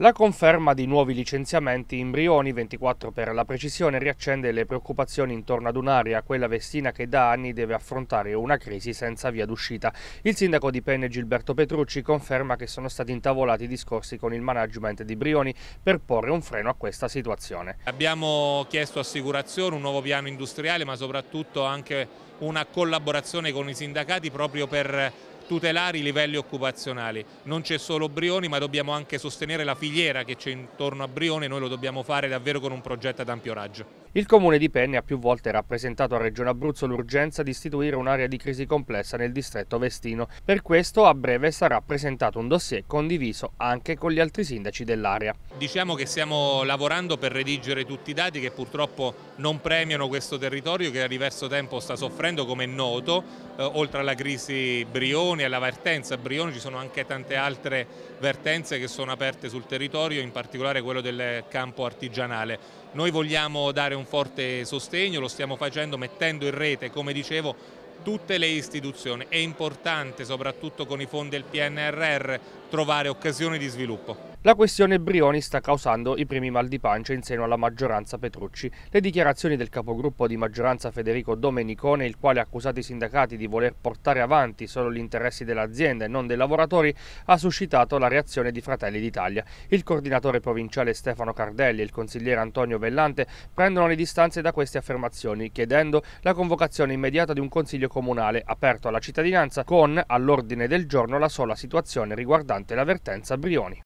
La conferma di nuovi licenziamenti in Brioni, 24 per la precisione, riaccende le preoccupazioni intorno ad un'area, quella vestina che da anni deve affrontare una crisi senza via d'uscita. Il sindaco di Penne Gilberto Petrucci conferma che sono stati intavolati discorsi con il management di Brioni per porre un freno a questa situazione. Abbiamo chiesto assicurazione, un nuovo piano industriale ma soprattutto anche una collaborazione con i sindacati proprio per tutelare i livelli occupazionali. Non c'è solo Brioni ma dobbiamo anche sostenere la filiera che c'è intorno a Brioni e noi lo dobbiamo fare davvero con un progetto ad ampio raggio. Il comune di Penne ha più volte rappresentato a Regione Abruzzo l'urgenza di istituire un'area di crisi complessa nel distretto Vestino. Per questo a breve sarà presentato un dossier condiviso anche con gli altri sindaci dell'area. Diciamo che stiamo lavorando per redigere tutti i dati che purtroppo non premiano questo territorio che da diverso tempo sta soffrendo come è noto, eh, oltre alla crisi Brioni Brioni alla vertenza, Brioni ci sono anche tante altre vertenze che sono aperte sul territorio, in particolare quello del campo artigianale. Noi vogliamo dare un forte sostegno, lo stiamo facendo mettendo in rete, come dicevo, tutte le istituzioni. È importante, soprattutto con i fondi del PNRR, trovare occasioni di sviluppo. La questione Brioni sta causando i primi mal di pancia in seno alla maggioranza Petrucci. Le dichiarazioni del capogruppo di maggioranza Federico Domenicone, il quale ha accusato i sindacati di voler portare avanti solo gli interessi dell'azienda e non dei lavoratori, ha suscitato la reazione di Fratelli d'Italia. Il coordinatore provinciale Stefano Cardelli e il consigliere Antonio Vellante prendono le distanze da queste affermazioni, chiedendo la convocazione immediata di un consiglio comunale aperto alla cittadinanza con all'ordine del giorno la sola situazione riguardante l'avvertenza Brioni.